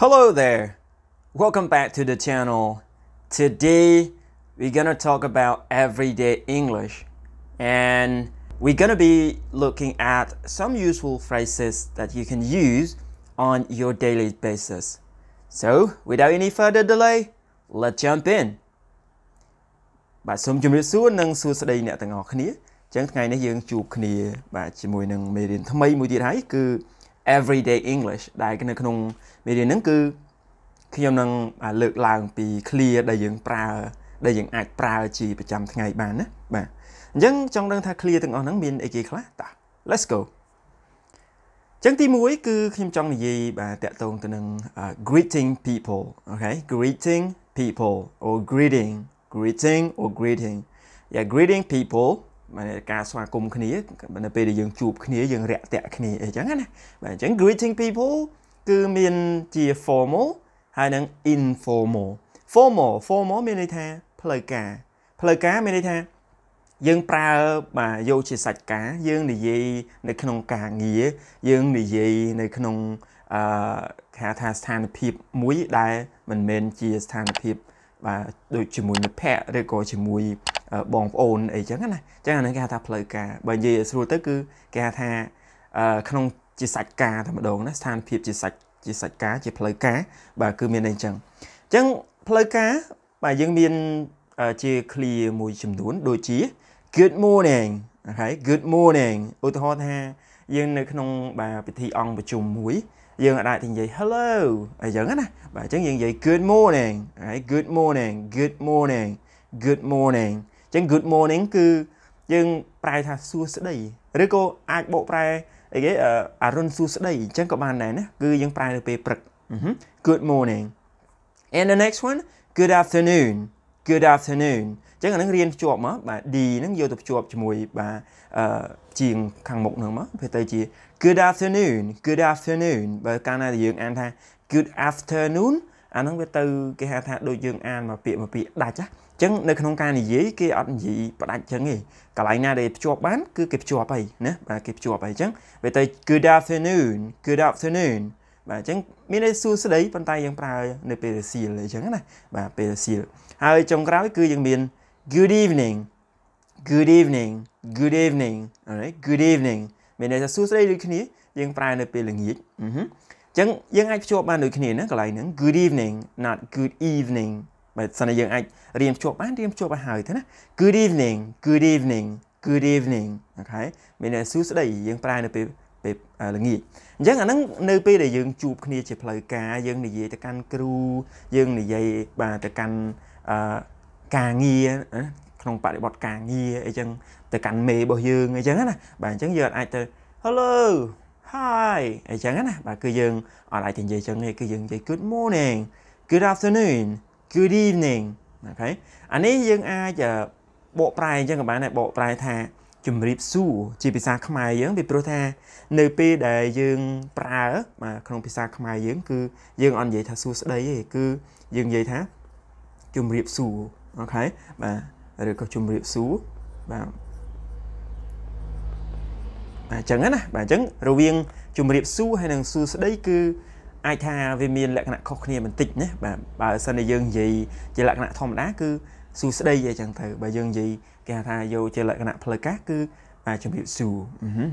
Hello there! Welcome back to the channel. Today we're gonna talk about everyday English and we're gonna be looking at some useful phrases that you can use on your daily basis. So without any further delay, let's jump in. បាទសូមជម្រាបសួរនិងសួស្តីអ្នកទាំងអស់គ្នាអញ្ចឹងថ្ងៃនេះយើងជួបគ្នាបាទជាមួយនឹងមេរៀនថ្មីមួយទៀតហើយគឺ everyday English ដែលនៅក្នុងមេរៀនហ្នឹងគឺខ្ញុំនឹងលើកឡើងពី clear ដែលយើងប្រើដែលយើងអាចប្រើជាប្រចាំថ្ងៃបានណាបាទអញ្ចឹងចង់ដឹងថា clear ទាំងអស់ហ្នឹងមានអីគេខ្លះតា Let's go ចឹងទី1គឺខ្ញុំចង់និយាយបាទតកតងទៅនឹង greeting people អូខេ greeting people or greeting greeting or greeting yeah greeting people មានការស្វាគមន៍គ្នានៅពេលដែលយើងជួបគ្នាយើងរាក់ទាក់គ្នាអីចឹងណាបាទអញ្ចឹង greeting people គឺមានជា formal ហើយនិង informal formal formal មានន័យថាផ្លូវការផ្លូវការមានន័យថាយើងប្រើបាទយកជាសាច់ការ យើងនិយាយនៅក្នុងការងារយើងនិយាយនៅក្នុងអឺគេហៅថាស្ថានភាពមួយដែលមិនមែនជាស្ថានភាពអឺបាទដូចជាមួយមិត្តភ័ក្តិឬក៏ជាមួយបងប្អូនអីចឹងណាចឹងអាហ្នឹងគេហៅថាផ្លូវការបើនិយាយស្រួលទៅគឺគេហៅថា ក្នុង ជាសាច់ការតែម្ដងណាស្ថានភាពជាសាច់ជាសាច់ការជាផ្លូវការបាទគឺមានអីចឹងអញ្ចឹងផ្លូវការបាទយើងមានជា clear មួយចំនួន ដូចជា good morning អូខេ good morning ឧទាហរណ៍ថាយើងនៅក្នុង បាទពិធីអង្គប្រជុំមួយយើងអាចនិយាយ hello អីចឹងណាបាទអញ្ចឹងយើងនិយាយ good morning ហើយ good morning good morning good morning អញ្ចឹង good morning គឺយើងប្រែថាសួស្តីឬក៏អាចបកប្រែអីគេអរុនសួស្តីអញ្ចឹងក៏បានដែរណាគឺយើងប្រែនៅពេលព្រឹក good morning and the next one good afternoon good afternoon អញ្ចឹងអានឹងរៀនភ្ជាប់មកបាទ D នឹងយកទៅភ្ជាប់ជាមួយបាទអឺជាងខាងមុខនឹងមកវាទៅជា Good afternoon Good afternoon បើកាលណាដែលយើងអានថា Good afternoon អានឹងវាទៅគេហៅថាដូចយើងអានមកពាក្យមកពាក្យដាច់ណាអញ្ចឹងនៅក្នុងការនិយាយគេអត់និយាយផ្ដាច់អញ្ចឹងទេកន្លែងណាដែលភ្ជាប់បានគឺគេភ្ជាប់ហើយណាបាទគេភ្ជាប់ហើយអញ្ចឹងវាទៅ Good afternoon Good afternoon បាទអញ្ចឹងមានន័យសួស្ដីប៉ុន្តែយើងប្រើនៅពេលរសៀលអីចឹងណាបាទពេលរសៀលហើយចុងក្រោយគឺយើងមាន good evening good evening good evening alright good evening មានន័យថាសួស្តីដូចគ្នាយើងប្រើនៅពេលល្ងាចអញ្ចឹងយើងអាចភ្ជាប់បានដូចគ្នាណាកន្លែងហ្នឹង good evening not good evening បើសិនតែយើងអាចរៀនភ្ជាប់បានរៀនភ្ជាប់ឲ្យហើយទៅណា good evening good evening good evening អូខេមានន័យសួស្តីយើងប្រើនៅពេលពេលល្ងាចអញ្ចឹងអាហ្នឹងនៅពេលដែលយើងជួបគ្នាជាផ្លូវការយើងនិយាយទៅកាន់គ្រូយើងនិយាយបាទទៅកាន់អឺការងារក្នុងបរិបទការងារអីចឹងទៅកាន់មេរបស់យើងអីចឹងណាបាទអញ្ចឹងយើងអាចទៅ hello hi អីចឹងណាបាទគឺយើងអត់អាចទៅនិយាយចឹងទេគឺយើងនិយាយ good morning good afternoon good evening អូខេអានេះយើងអាចបកប្រែអញ្ចឹងក៏បានដែរបកប្រែថាជំរាបសួរជាភាសាខ្មែរយើងពីព្រោះថានៅពេលដែលយើងប្រើបាទក្នុងភាសាខ្មែរយើងគឺយើងអត់និយាយថាសួស្តីទេគឺយើងនិយាយថាជំរាបសួរអូខេបាទឬក៏ជំរាបសួរបាទបាទអញ្ចឹងណាបាទអញ្ចឹងរវាងជំរាបសួរហើយនិងសួស្ដីគឺអាចថាវាមានលក្ខណៈខុសគ្នាបន្តិចណាបាទបើសិនតែយើងនិយាយជាលក្ខណៈធម្មតាគឺសួស្ដីអីចឹងទៅបើយើងនិយាយគេថាយកជាលក្ខណៈផ្លូវការគឺបាទជំរាបសួរ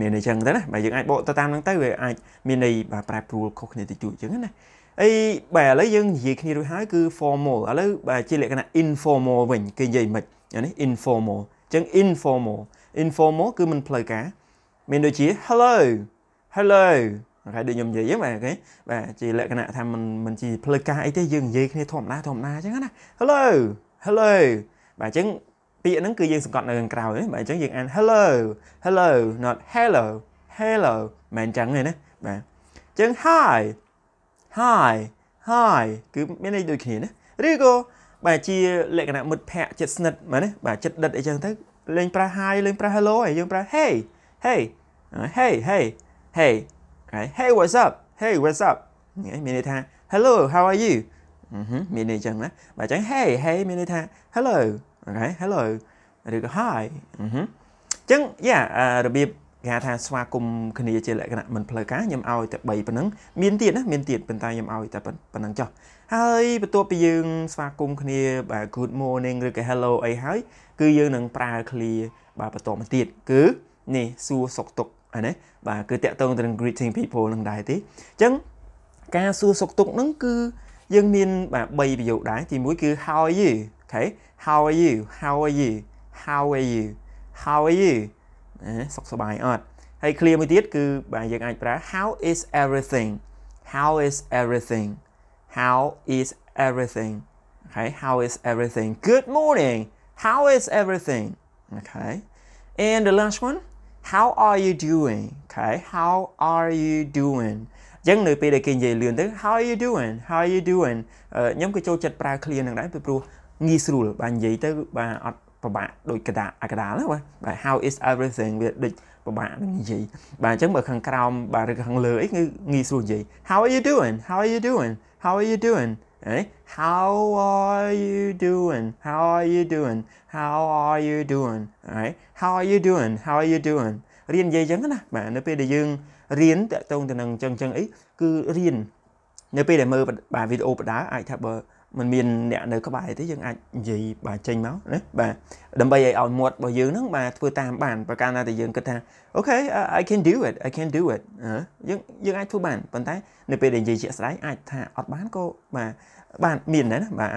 មានអីចឹងទៅណាបាទយើងអាចបកទៅតាមហ្នឹងទៅវាអាចមានន័យបាទប្រែប្រួលខុសគ្នាតិចតួចចឹងណាអីបាទឥឡូវយើងនិយាយគ្នារួចហើយគឺ formal ឥឡូវបាទជាលក្ខណៈ informal វិញគេនិយាយមិននេះ informal អញ្ចឹង informal informal គឺមិនផ្លូវការមានដូចជា hello hello អូខេដូចខ្ញុំនិយាយហ្នឹងបាទអូខេបាទជាលក្ខណៈថាមិនមិនជាផ្លូវការអីទេយើងនិយាយគ្នាធម្មតាធម្មតាអញ្ចឹងណា hello hello បាទអញ្ចឹងពាក្យហ្នឹងគឺយើងសង្កត់នៅខាងក្រោយបាទអញ្ចឹងយើងអាន hello hello not hello hello មិនអញ្ចឹងទេណាបាទអញ្ចឹង hi hi hi គឺមានន័យដូចគ្នាណាឬក៏បាទជា លក្ខណៈមិត្តភ័ក្តិចិត្តស្និទ្ធបាទណាបាទចិត្តដិតអីចឹងទៅលេងប្រើ hi លេងប្រើ hello ហើយយើងប្រើ hey hey hey hey hey right hey what's up hey what's up មានន័យថា hello how are you មានន័យចឹងណាបាទចឹង hey hey មានន័យថា hello okay hello ឬក៏ hi អញ្ចឹងយ៉ារបៀបគេហៅថាស្វាគមន៍គ្នាជាលក្ខណៈមិនផ្លូវការខ្ញុំឲ្យតែ3ប៉ុណ្ណឹងមានទៀតណាមានទៀតប៉ុន្តែខ្ញុំឲ្យតែប៉ុណ្ណឹងចុះហើយបន្ទាប់ពីយើងស្វាគមន៍គ្នាបាទ good morning ឬក៏ hello អីហើយគឺយើងនឹងប្រើ clear បាទបន្តមកទៀតគឺនេះសួរសុខទុក្ខអានេះបាទគឺតាក់ទងទៅនឹង greeting people នឹងដែរទេអញ្ចឹងការសួរសុខទុក្ខហ្នឹងគឺយើងមានបាទ3ប្រយោគដែរទី1គឺ how are you okay how are you how are you how are you how are you សុខសប្បាយអត់ហើយ clear មួយទៀតគឺបាទយើងអាចប្រើ how is everything how is everything how is everything okay how is everything good morning how is everything okay and the last one how are you doing okay how are you doing អញ្ចឹងនៅពេលដែលគេនិយាយលឿនទៅ how are you doing how are you doing ខ្ញុំក៏ចូលចិត្តប្រើ clear នឹងដែរពីព្រោះងាយស្រួលបាទនិយាយទៅបាទអត់ពិបាកដូចកដាអាកដាណាបាទ how is everything វាដូចពិបាកនឹងនិយាយបាទអញ្ចឹងបើខាងក្រោមបាទឬខាងលើអីគឺងាយស្រួលនិយាយ how are you doing how are you doing how are you doing អី how are you doing how are you doing how are you doing អី how are you doing how are you doing រៀននិយាយអញ្ចឹងណាបាទនៅពេលដែលយើងរៀនតកតងទៅនឹងអញ្ចឹងអញ្ចឹងអីគឺរៀននៅពេលដែលមើលបាទវីដេអូបដាអាចថាបើมันមានអ្នកនៅក្បែរទេយើងអាចនិយាយបាទចេញមកណាបាទដើម្បីឲ្យឲ្យមាត់របស់យើងហ្នឹងបាទធ្វើតាមបានប្រការណាដែលយើងគិតថា okay I can do it I can do it យើងយើងអាចធ្វើបានប៉ុន្តែនៅពេលដែលនិយាយជាក់ស្ដែងអាចថាអត់បានក៏បាទបានមានដែរណាបាទ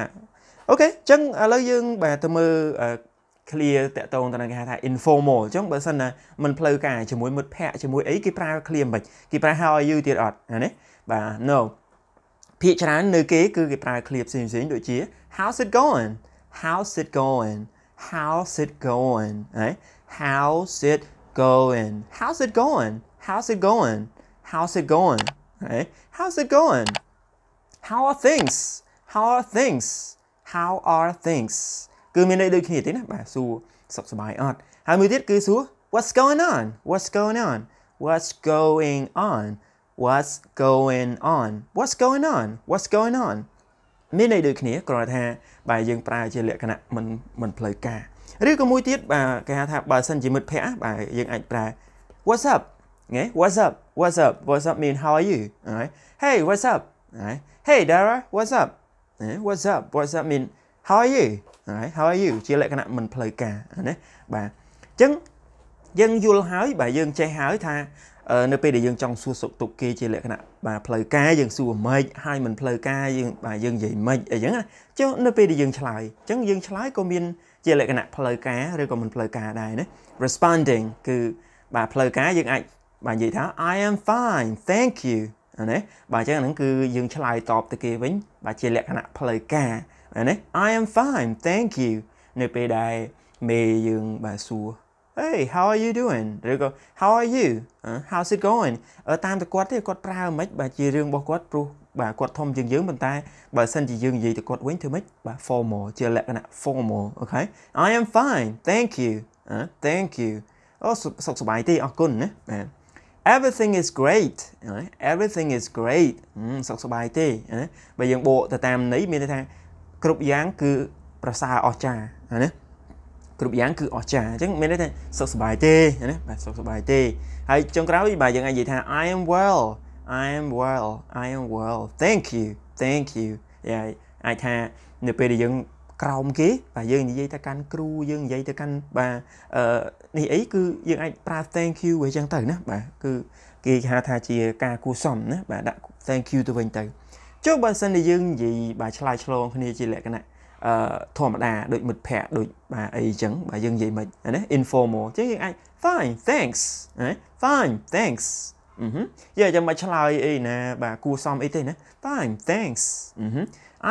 អូខេអញ្ចឹងឥឡូវយើងបាទទៅមើល clear តកតងទៅនឹងគេហៅថា informal អញ្ចឹងបើសិនណាមិនផ្លូវការជាមួយមិត្តភ័ក្តិជាមួយអីគេប្រើ clear មិនគេប្រើ how are you ទៀតអត់ណាបាទ no ភាគច្រើននៅគេគឺគេប្រើឃ្លាផ្សេងផ្សេងដូចជា how's it going how's it going how's it going ហើយ how's it going how's it going how's it going how's it going ហើយ how's it going how are things how are things how are things គឺមានន័យដូចគ្នាទេណាបាទសួរសុខសប្បាយអត់ហើយមួយទៀតគឺសួរ what's going on what's going on what's going on what's going on what's going on what's going on មានន័យដូចគ្នាគ្រាន់តែថាបាទយើងប្រើជាលក្ខណៈមិនមិនផ្លូវការឬក៏មួយទៀតបាទគេហៅថាបើសិនជាមិត្តភ័ក្តិបាទយើងអាចប្រើ what's up ហ្នឹង what's up what's up what's up mean how are you ហ្នឹង hey what's up ហ្នឹង hey dara what's up what's up what's up mean how are you ហ្នឹង how are you ជាលក្ខណៈមិនផ្លូវការណាបាទអញ្ចឹងយើងយល់ហើយបាទយើងចេះហើយថានៅពេលដែលយើងចង់សួរសុខទុក្ខគេជាលក្ខណៈបាទផ្លូវការយើងសួរម៉េចហើយមិនផ្លូវការយើងបាទយើងនិយាយម៉េចអីចឹងណាចុះនៅពេលដែលយើងឆ្លើយអញ្ចឹងយើងឆ្លើយក៏មានជាលក្ខណៈផ្លូវការឬក៏មិនផ្លូវការដែរណា responding គឺបាទផ្លូវការយើងអាចបាទនិយាយថា I am fine thank you ណាបាទអញ្ចឹងហ្នឹងគឺយើងឆ្លើយតបទៅគេវិញបាទជាលក្ខណៈផ្លូវការណា I am fine thank you នៅពេលដែលមេយើងបាទសួរ Hey how are you doing ឬក៏ how are you how's it going តាមតែគាត់ទេគាត់ប្រើមិនបាទជារឿងរបស់គាត់ព្រោះបាទគាត់ធំជាងយើងប៉ុន្តែបើសិនជាយើងនិយាយទៅគាត់វិញធ្វើម៉េចបាទ formal ជាលក្ខណៈ formal អូខេ I am fine thank you uh, thank you អូសុខសប្បាយទេអរគុណណាបាទ Everything is great everything is great សុខសប្បាយទេណាបើយើងបកទៅតាមន័យមានន័យថា គ្រប់យ៉ាង គឺប្រសើរអស្ចារ្យណាគ្រប់យ៉ាងគឺអស្ចារ្យអញ្ចឹងមានន័យថាសុខសប្បាយទេណាបាទសុខសប្បាយទេហើយចុងក្រោយបាទយើងអាចនិយាយថា I am well I am well I am well thank you thank you ហើយអាចថានៅពេលដែលយើងក្រោមគេបាទយើងនិយាយទៅកាន់គ្រូយើងនិយាយទៅកាន់បាទអឺនេះអីគឺយើងអាចប្រើ thank you វិញអញ្ចឹងទៅណាបាទគឺគេហៅថាជាការគួសមណាបាទដាក់ thank you ទៅវិញទៅចុះបើសិនជាយើងនិយាយបាទឆ្លើយឆ្លងគ្នាជាលក្ខណៈអឺធម្មតាដូចមិត្តភ័ក្តិដូចបាទអីចឹងបាទយើងនិយាយមិនណា informal ចឹងយើងអាច fine thanks ណា fine thanks អឺហឺយកចាំមកឆ្លើយអីណាបាទគួសមអីទេណា fine thanks អឺហឺ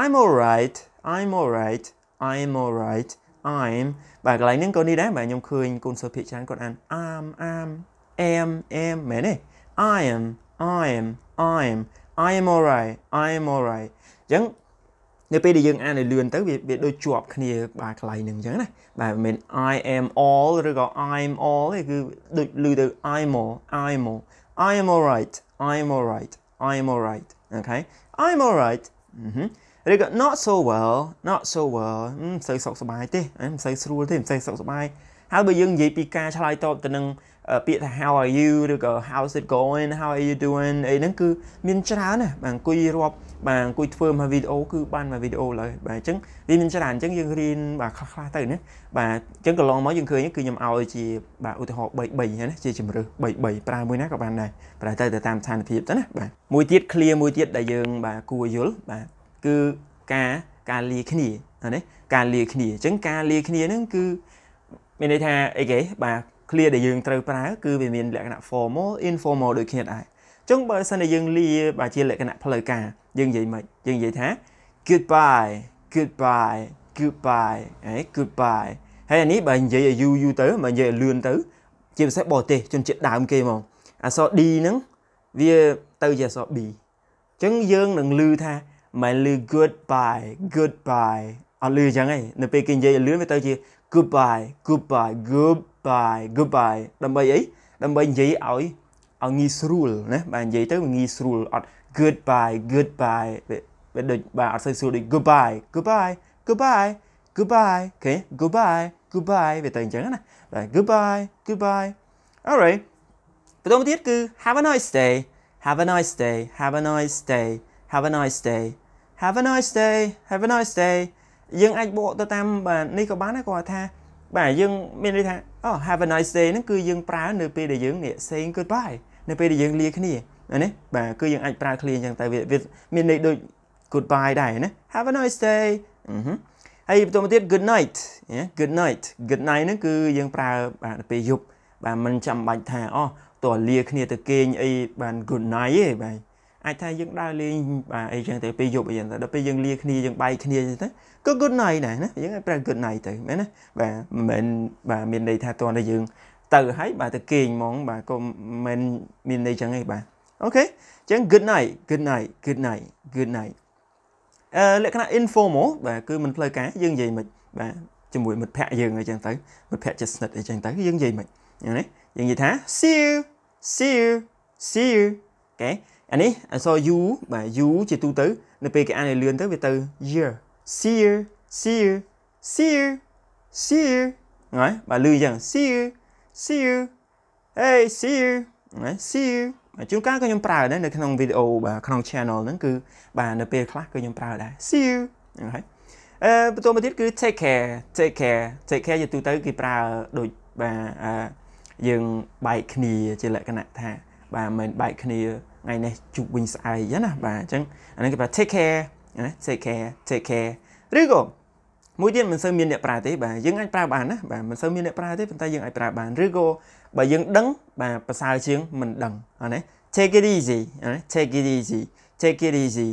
I'm alright I'm alright I'm alright I'm បាទកន្លែងហ្នឹងក៏នេះដែរបាទខ្ញុំឃើញកូនសិស្សភាគច្រើនគាត់អាន am am am am មែនទេ I am I am I am I am alright I am alright អញ្ចឹងនៅពេលដែលយើងអានឲ្យលឿនទៅវាវាដូចជាប់គ្នាបាទកន្លែងហ្នឹងអញ្ចឹងណាបាទមិនមែន I am all ឬក៏ I'm all ទេគឺដូចលឺទៅ I'm all I'm all I'm all right I'm all right I'm all right អូខេ I'm all right ឬក៏ not so well not so well មិនសូវសុខសប្បាយទេមិនសូវស្រួលទេមិនសូវសុខសប្បាយហើយបើយើងនិយាយពីការឆ្លើយតបទៅនឹងពាក្យថា how are you ឬក៏ how's it going how are you doing អីហ្នឹងគឺមានច្រើនណាស់បាទអង្គុយរាប់បាទអង្គុយធ្វើមកវីដេអូគឺបានមកវីដេអូឡើយបាទអញ្ចឹងវាមានច្រើនអញ្ចឹងយើងរៀនបាទខ្លះៗទៅណាបាទអញ្ចឹងកន្លងមកយើងឃើញគឺខ្ញុំឲ្យជាបាទឧទាហរណ៍3 3ណាជាជំរើស3 3ប្រើមួយណាក៏បានដែរប្រហែលទៅតាមស្ថានភាពទៅណាបាទមួយទៀត clear មួយទៀតដែលយើងបាទគួរយល់បាទគឺការការលាគ្នាណាការលាគ្នាអញ្ចឹងការលាគ្នាហ្នឹងគឺមានន័យថាអីគេបាទ clear ដែលយើងត្រូវប្រើគឺវាមានលក្ខណៈ formal informal ដូចគ្នាដែរអញ្ចឹងបើសិនតែយើងលាបើជាលក្ខណៈផ្លូវការយើងនិយាយមិនយើងនិយាយថា goodbye goodbye goodbye ហេ goodbye ហើយអានេះបើនិយាយឲ្យយូរយូរទៅបើនិយាយឲ្យលឿនទៅជាពិសេសបរទេសជនជាតិដើមគេហ្មងអក្សរ D ហ្នឹងវាទៅជាអក្សរ B អញ្ចឹងយើងនឹងឮថាមិនឮ goodbye goodbye អត់ឮអញ្ចឹងឯងនៅពេលគេនិយាយឲ្យលឿនវាទៅជា goodbye goodbye good បាយ goodbye ដើម្បីអីដើម្បីនិយាយឲ្យឲ្យងាយស្រួលណាបាទនិយាយទៅងាយស្រួលអត់ goodbye goodbye វាដូចបាទអត់សូវស្រួលដូច goodbye goodbye goodbye goodbye អូខេ goodbye goodbye វាទៅអញ្ចឹងណាបាទ goodbye goodbye alright បន្តមកទៀតគឺ have a nice day have a nice day have a nice day have a nice day have a nice day have a nice day bộ tôi có bán mình đi យើងអាចបកទៅតាមបាទនេះក៏បានដែរគាត់ថាបាទយើងមានន័យថាអូ have a nice day ហ្នឹងគឺយើងប្រើនៅពេលដែលយើងនេះ saying goodbye នៅពេលដែលយើងលាគ្នាណាបាទគឺយើងអាចប្រើគ្នាអញ្ចឹងតែវាមានន័យដូច goodbye ដែរណា have a nice day ហើយបន្តមកទៀត good night good night good night ហ្នឹងគឺយើងប្រើបាទទៅពេលយប់បាទមិនចាំបាច់ថាអូតើលាគ្នាទៅគេងអីបាន good night ទេបាទអាចថាយើងដើរលេងបាទអីចឹងទៅពេលយប់អីចឹងទៅដល់ពេលយើងលាគ្នាយើងបែកគ្នាចឹងទៅក៏ good night ដែរណាយើងឲ្យប្រើ good night ទៅមែនណាបាទមិនមែនបាទមានន័យថាតោះតែយើងទៅហើយបាទទៅគេងហ្មងបាទក៏មិនមានន័យចឹងទេបាទអូខេចឹង good night good night good night good night អឺលក្ខណៈ informal បាទគឺមិនផ្លូវការយើងនិយាយមិនបាទជាមួយមិត្តភ័ក្តិយើងអីចឹងទៅមិត្តភ័ក្តិជិតស្និទ្ធអីចឹងទៅយើងនិយាយមិនហ្នឹងណាយើងនិយាយថា see you see you see you អូខេអានេះអក្សរ u បាទ u ជាទូទៅនៅពេលគេអានឲ្យលឿនទៅវាទៅ year seer seer seer seer ហ្នឹងហើយបាទលឺអញ្ចឹង seer seer hey seer ហ្នឹងហើយ seer ជួនកាលក៏ខ្ញុំប្រើដែរនៅក្នុងវីដេអូបាទក្នុង channel ហ្នឹងគឺបាទនៅពេលខ្លះគឺខ្ញុំប្រើដែរ seer ហ្នឹងហើយអឺបន្តមកទៀតគឺ take care take care take care ជាទូទៅគេប្រើដូចបាទយើងបែកគ្នាជាលក្ខណៈថាបាទមិនបែកគ្នាថ្ងៃនេះជួបវិញស្អែកចឹងណាបាទអញ្ចឹងអានេះគេប្រើ take care ណា take care take care ឬក៏មួយទៀតមិនសូវមានអ្នកប្រើទេបាទយើងអាចប្រើបានណាបាទមិនសូវមានអ្នកប្រើទេប៉ុន្តែយើងអាចប្រើបានឬក៏បើយើងដឹង បាទប្រសើរជាងមិនដឹងអត់ទេ take it easy អត់ទេ take it easy take it easy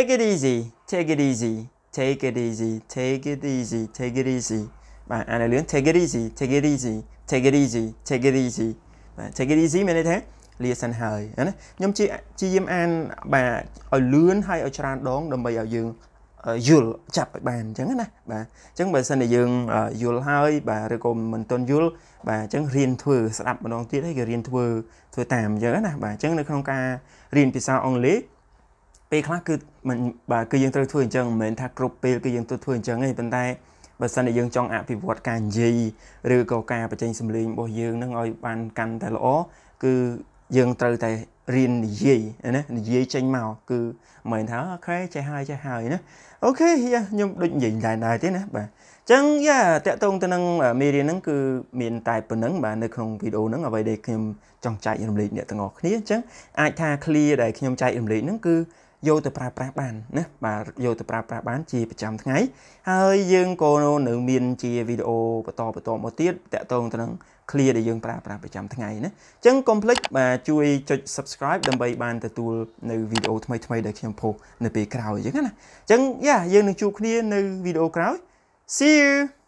take it easy take it easy take it easy take it easy take it easy បាទអានលឿន take it easy take it easy take it easy take it easy បាទ take it easy មានន័យថាលាសិនហើយណាខ្ញុំជាជាយាមអានបាទឲ្យលឿនហើយឲ្យច្រើនដងដើម្បីឲ្យយើងយល់ចាប់ឲ្យបានអញ្ចឹងណាបាទអញ្ចឹងបើសិនតែយើងយល់ហើយបាទឬក៏មិនទាន់យល់បាទអញ្ចឹងរៀនធ្វើស្ដាប់ម្ដងទៀតហើយក៏រៀនធ្វើធ្វើតាមអញ្ចឹងណាបាទអញ្ចឹងនៅក្នុងការរៀនភាសាអង់គ្លេសពេលខ្លះគឺមិនបាទគឺយើងត្រូវធ្វើអញ្ចឹងមិនមែនថាគ្រប់ពេលគឺយើងត្រូវធ្វើអញ្ចឹងទេប៉ុន្តែបើសិនតែយើងចង់អភិវឌ្ឍការនិយាយឬក៏ការបញ្ចេញសំឡេងរបស់យើងនឹងឲ្យបានកាន់តែល្អគឺយើងត្រូវតែរៀននិយាយណានិយាយចេញមកគឺមិនមែនថាអូខេចេះហើយចេះហើយណាអូខេយ៉ាខ្ញុំដូចនិយាយដែរដែរទេណាបាទអញ្ចឹងយ៉ាតកតងទៅនឹងមេរៀនហ្នឹងគឺមានតែប៉ុណ្្នឹងបាទនៅក្នុងវីដេអូហ្នឹងអ្វីដែលខ្ញុំចង់ចែករំលែកអ្នកទាំងអស់គ្នាអញ្ចឹងអាច ថា clear ដែលខ្ញុំចែករំលែកហ្នឹងគឺយកទៅប្រើប្រាស់បានណាបាទយកទៅប្រើប្រាស់បានជាប្រចាំថ្ងៃហើយយើងក៏នៅមាន ជាវីដេអូបន្តបន្តមកទៀតតាក់ទងទៅនឹង clear ដែលយើងប្រើប្រាស់ប្រចាំថ្ងៃណាអញ្ចឹង complex បាទជួយចុច subscribe ដើម្បីបាន ទទួល នៅវីដេអូថ្មីថ្មីដែលខ្ញុំផុសនៅពេលក្រោយអញ្ចឹងណាអញ្ចឹងយ៉ាយើងនឹងជួបគ្នានៅវីដេអូក្រោយ See you